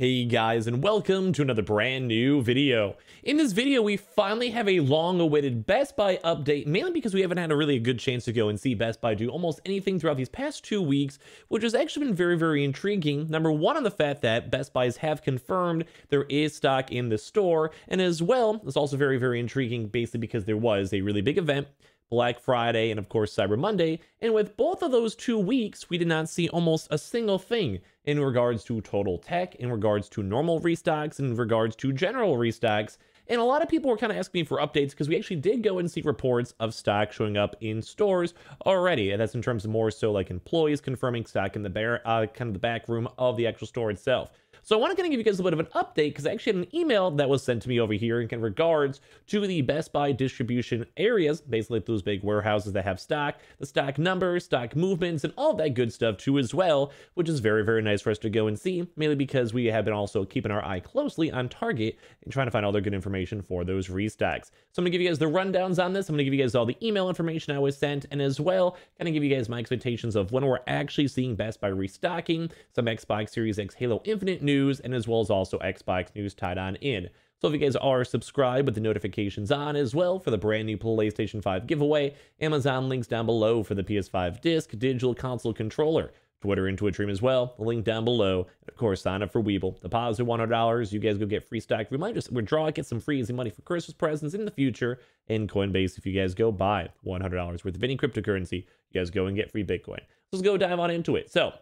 Hey guys and welcome to another brand new video. In this video we finally have a long awaited Best Buy update mainly because we haven't had a really good chance to go and see Best Buy do almost anything throughout these past two weeks which has actually been very very intriguing. Number one on the fact that Best Buys have confirmed there is stock in the store and as well it's also very very intriguing basically because there was a really big event Black Friday, and of course Cyber Monday. And with both of those two weeks, we did not see almost a single thing in regards to total tech, in regards to normal restocks, in regards to general restocks. And a lot of people were kind of asking me for updates because we actually did go and see reports of stock showing up in stores already. And that's in terms of more so like employees confirming stock in the uh, kind of the back room of the actual store itself. So I want to kind of give you guys a bit of an update because I actually had an email that was sent to me over here in kind of regards to the Best Buy distribution areas, basically those big warehouses that have stock, the stock numbers, stock movements, and all that good stuff too as well, which is very, very nice for us to go and see, mainly because we have been also keeping our eye closely on Target and trying to find all their good information for those restocks. So I'm going to give you guys the rundowns on this. I'm going to give you guys all the email information I was sent and as well kind of give you guys my expectations of when we're actually seeing Best Buy restocking, some Xbox Series X Halo Infinite news, News, and as well as also Xbox News tied on in. So if you guys are subscribed with the notifications on as well for the brand new PlayStation 5 giveaway, Amazon links down below for the PS5 disc, digital console controller, Twitter and Twitch stream as well. link down below. And of course, sign up for Weeble. Deposit $100. You guys go get free stock. We might just withdraw, get some free easy money for Christmas presents in the future. in Coinbase, if you guys go buy $100 worth of any cryptocurrency, you guys go and get free Bitcoin. Let's go dive on into it. So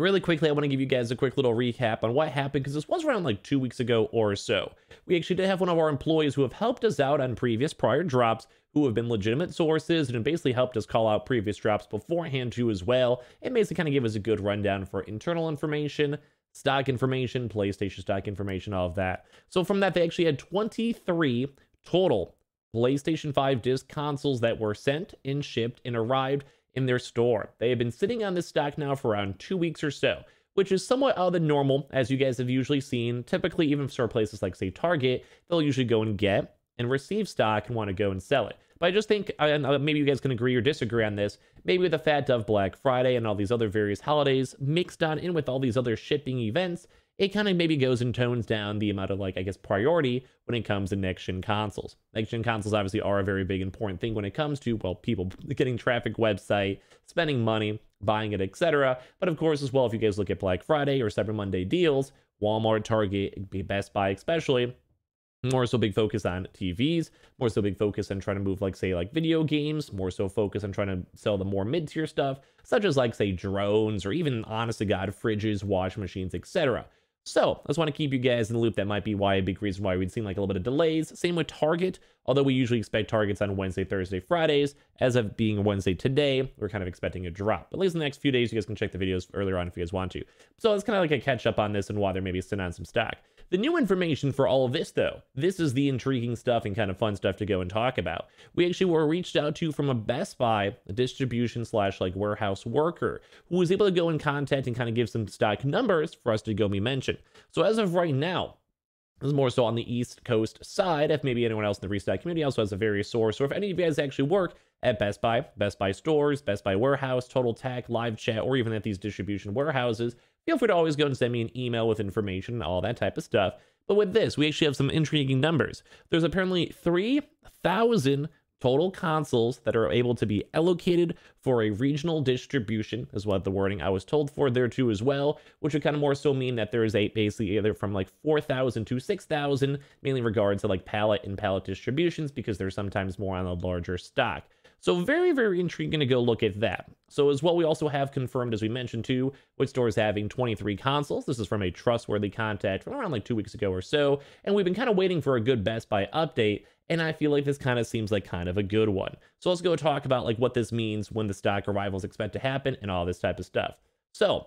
really quickly, I want to give you guys a quick little recap on what happened because this was around like two weeks ago or so. We actually did have one of our employees who have helped us out on previous prior drops who have been legitimate sources and basically helped us call out previous drops beforehand too as well and basically kind of gave us a good rundown for internal information stock information playstation stock information all of that so from that they actually had 23 total playstation 5 disc consoles that were sent and shipped and arrived in their store. They have been sitting on this stock now for around two weeks or so, which is somewhat out of the normal, as you guys have usually seen. Typically, even for places like, say, Target, they'll usually go and get and receive stock and want to go and sell it. But I just think, and maybe you guys can agree or disagree on this, maybe with the fact of Black Friday and all these other various holidays mixed on in with all these other shipping events, it kind of maybe goes and tones down the amount of like I guess priority when it comes to next gen consoles. Next gen consoles obviously are a very big important thing when it comes to well people getting traffic website, spending money, buying it, etc. But of course as well if you guys look at Black Friday or Cyber Monday deals, Walmart, Target, Best Buy especially, more so big focus on TVs, more so big focus on trying to move like say like video games, more so focus on trying to sell the more mid-tier stuff, such as like say drones or even honest to god fridges, wash machines, etc. So I just want to keep you guys in the loop. That might be why a big reason why we'd seen like a little bit of delays. Same with Target, although we usually expect targets on Wednesday, Thursday, Fridays. As of being Wednesday today, we're kind of expecting a drop. But at least in the next few days, you guys can check the videos earlier on if you guys want to. So it's kind of like a catch up on this and why they're maybe sitting on some stock. The new information for all of this, though, this is the intriguing stuff and kind of fun stuff to go and talk about. We actually were reached out to from a Best Buy a distribution slash like warehouse worker who was able to go and contact and kind of give some stock numbers for us to go and mention. So as of right now, this is more so on the East Coast side. If maybe anyone else in the restock community also has a various source, or if any of you guys actually work at Best Buy, Best Buy stores, Best Buy warehouse, Total Tech, Live Chat, or even at these distribution warehouses, feel free to always go and send me an email with information and all that type of stuff. But with this, we actually have some intriguing numbers. There's apparently 3,000 total consoles that are able to be allocated for a regional distribution is what the wording I was told for there too as well, which would kind of more so mean that there is a basically either from like 4,000 to 6,000, mainly regards to like pallet and pallet distributions because they're sometimes more on a larger stock. So very, very intriguing to go look at that. So as well, we also have confirmed, as we mentioned too, store is having 23 consoles. This is from a trustworthy contact from around like two weeks ago or so. And we've been kind of waiting for a good Best Buy update. And I feel like this kind of seems like kind of a good one. So let's go talk about like what this means when the stock arrivals expect to happen and all this type of stuff. So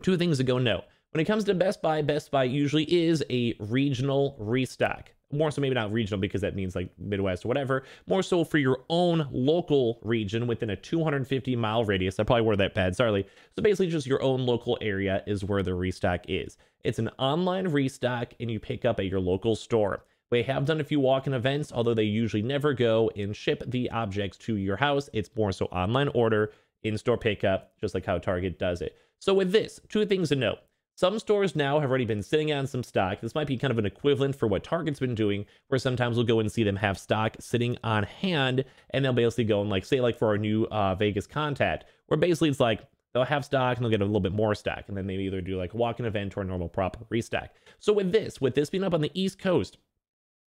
two things to go note. When it comes to Best Buy, Best Buy usually is a regional restock more so maybe not regional because that means like Midwest or whatever, more so for your own local region within a 250 mile radius. I probably wore that bad, sorry. So basically just your own local area is where the restock is. It's an online restock and you pick up at your local store. They have done a few walk-in events, although they usually never go and ship the objects to your house. It's more so online order, in-store pickup, just like how Target does it. So with this, two things to note. Some stores now have already been sitting on some stock. This might be kind of an equivalent for what Target's been doing, where sometimes we'll go and see them have stock sitting on hand, and they'll basically go and like say like for our new uh, Vegas contact, where basically it's like they'll have stock and they'll get a little bit more stock, and then they either do like a walk-in event or a normal prop restock. So with this, with this being up on the East Coast,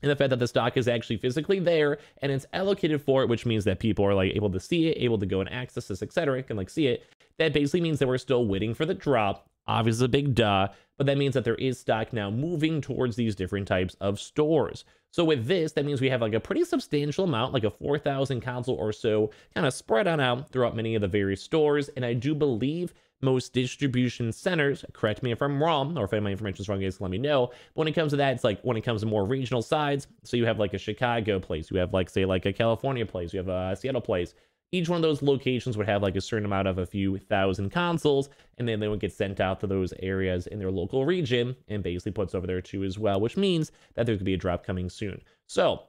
and the fact that the stock is actually physically there and it's allocated for it, which means that people are like able to see it, able to go and access this, etc., can like see it. That basically means that we're still waiting for the drop Obviously, a big duh, but that means that there is stock now moving towards these different types of stores. So with this, that means we have like a pretty substantial amount, like a 4,000 console or so, kind of spread on out throughout many of the various stores. And I do believe most distribution centers, correct me if I'm wrong, or if my information is wrong, guys, let me know. But when it comes to that, it's like when it comes to more regional sides, so you have like a Chicago place, you have like, say, like a California place, you have a Seattle place, each one of those locations would have like a certain amount of a few thousand consoles, and then they would get sent out to those areas in their local region and basically puts over there too as well, which means that there could be a drop coming soon. So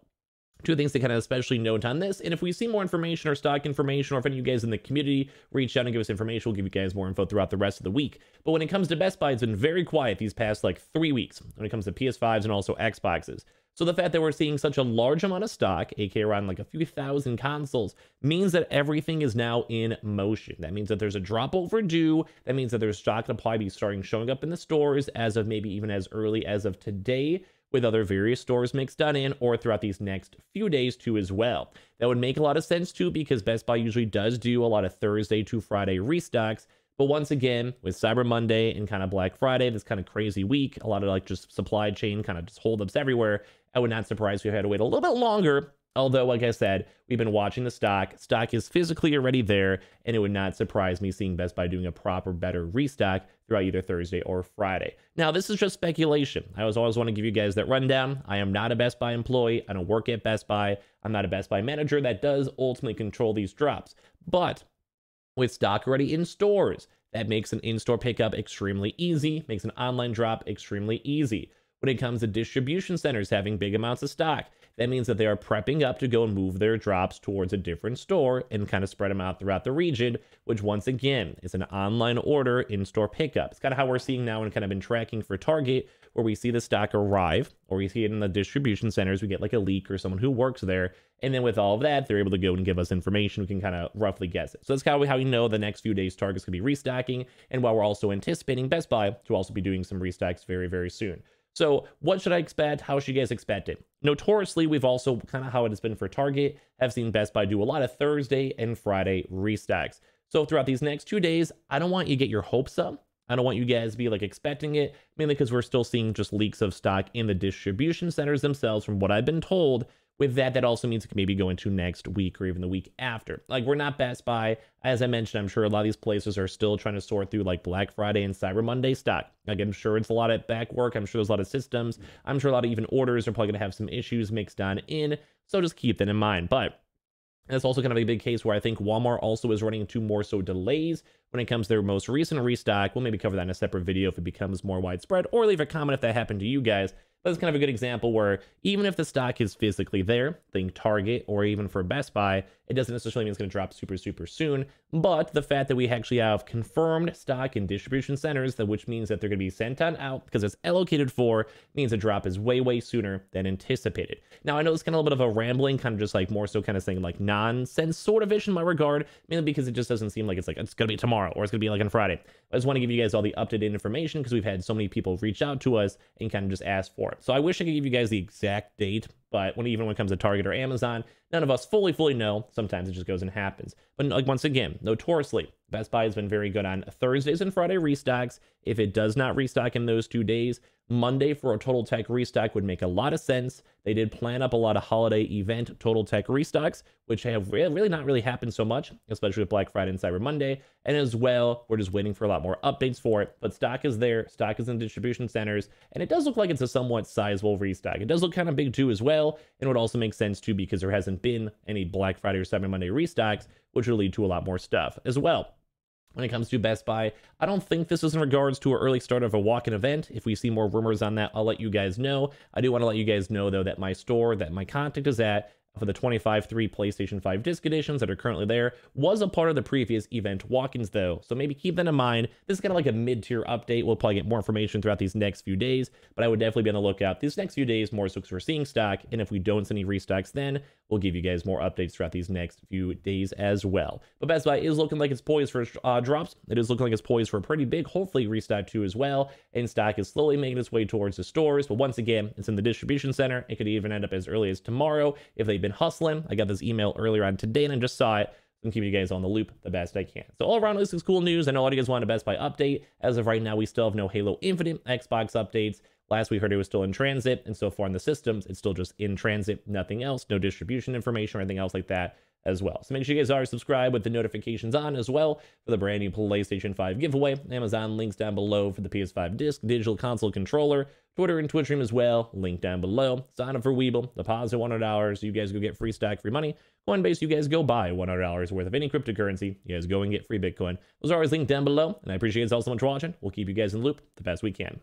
two things to kind of especially note on this. And if we see more information or stock information, or if any of you guys in the community reach out and give us information, we'll give you guys more info throughout the rest of the week. But when it comes to Best Buy, it's been very quiet these past like three weeks when it comes to PS5s and also Xboxes. So the fact that we're seeing such a large amount of stock, aka around like a few thousand consoles, means that everything is now in motion. That means that there's a drop overdue. That means that there's stock that'll probably be starting showing up in the stores as of maybe even as early as of today with other various stores mixed done in or throughout these next few days too as well. That would make a lot of sense too because Best Buy usually does do a lot of Thursday to Friday restocks but once again, with Cyber Monday and kind of Black Friday, this kind of crazy week, a lot of like just supply chain kind of just holdups everywhere. I would not surprise if we had to wait a little bit longer. Although, like I said, we've been watching the stock. Stock is physically already there, and it would not surprise me seeing Best Buy doing a proper, better restock throughout either Thursday or Friday. Now, this is just speculation. I always, always want to give you guys that rundown. I am not a Best Buy employee. I don't work at Best Buy. I'm not a Best Buy manager that does ultimately control these drops. But with stock already in stores. That makes an in-store pickup extremely easy, makes an online drop extremely easy. When it comes to distribution centers having big amounts of stock, that means that they are prepping up to go and move their drops towards a different store and kind of spread them out throughout the region, which once again is an online order in store pickup. It's kind of how we're seeing now and kind of been tracking for Target, where we see the stock arrive or we see it in the distribution centers. We get like a leak or someone who works there. And then with all of that, they're able to go and give us information. We can kind of roughly guess it. So that's kind of how we know the next few days Target's going to be restocking. And while we're also anticipating Best Buy to also be doing some restocks very, very soon. So what should I expect? How should you guys expect it? Notoriously, we've also kind of how it has been for Target, have seen Best Buy do a lot of Thursday and Friday restacks. So throughout these next two days, I don't want you to get your hopes up. I don't want you guys to be like expecting it, mainly because we're still seeing just leaks of stock in the distribution centers themselves from what I've been told. With that, that also means it can maybe go into next week or even the week after. Like, we're not Best Buy. As I mentioned, I'm sure a lot of these places are still trying to sort through like Black Friday and Cyber Monday stock. Like, I'm sure it's a lot of back work. I'm sure there's a lot of systems. I'm sure a lot of even orders are probably going to have some issues mixed on in. So just keep that in mind. But that's also kind of a big case where I think Walmart also is running into more so delays when it comes to their most recent restock. We'll maybe cover that in a separate video if it becomes more widespread, or leave a comment if that happened to you guys. But it's kind of a good example where even if the stock is physically there, think Target or even for Best Buy, it doesn't necessarily mean it's going to drop super, super soon. But the fact that we actually have confirmed stock in distribution centers, that which means that they're going to be sent on out because it's allocated for, means the drop is way, way sooner than anticipated. Now, I know it's kind of a little bit of a rambling, kind of just like more so kind of saying like nonsense sort of ish in my regard, mainly because it just doesn't seem like it's like it's going to be tomorrow or it's going to be like on Friday. I just want to give you guys all the updated information because we've had so many people reach out to us and kind of just ask for it. So I wish I could give you guys the exact date, but when even when it comes to Target or Amazon, none of us fully, fully know. Sometimes it just goes and happens. But like once again, notoriously, Best Buy has been very good on Thursdays and Friday restocks. If it does not restock in those two days, Monday for a Total Tech restock would make a lot of sense. They did plan up a lot of holiday event Total Tech restocks, which have really not really happened so much, especially with Black Friday and Cyber Monday. And as well, we're just waiting for a lot more updates for it. But stock is there, stock is in distribution centers, and it does look like it's a somewhat sizable restock. It does look kind of big too as well, and would also make sense too because there hasn't been any Black Friday or Cyber Monday restocks, which will lead to a lot more stuff as well. When it comes to Best Buy, I don't think this is in regards to an early start of a walk-in event. If we see more rumors on that, I'll let you guys know. I do want to let you guys know, though, that my store that my contact is at for the 25.3 PlayStation 5 disc editions that are currently there was a part of the previous event walk-ins though. So maybe keep that in mind. This is kind of like a mid-tier update. We'll probably get more information throughout these next few days, but I would definitely be on the lookout these next few days more so because we're seeing stock. And if we don't see any restocks then, We'll give you guys more updates throughout these next few days as well. But Best Buy is looking like it's poised for uh, drops. It is looking like it's poised for a pretty big, hopefully restock too as well. And stock is slowly making its way towards the stores. But once again, it's in the distribution center. It could even end up as early as tomorrow if they've been hustling. I got this email earlier on today and I just saw it and keep you guys on the loop the best I can. So all around, this is cool news. I know a lot of you guys want a Best Buy update. As of right now, we still have no Halo Infinite Xbox updates. Last we heard, it was still in transit, and so far in the systems, it's still just in transit, nothing else, no distribution information or anything else like that as well. So make sure you guys are subscribed with the notifications on as well for the brand new PlayStation 5 giveaway, Amazon links down below for the PS5 disc, digital console controller, Twitter and Twitch stream as well, link down below. Sign up for Weeble, deposit $100, you guys go get free stock, free money. Coinbase, you guys go buy $100 worth of any cryptocurrency. You guys go and get free Bitcoin. Those are always linked down below, and I appreciate you guys all so much for watching. We'll keep you guys in the loop the best we can.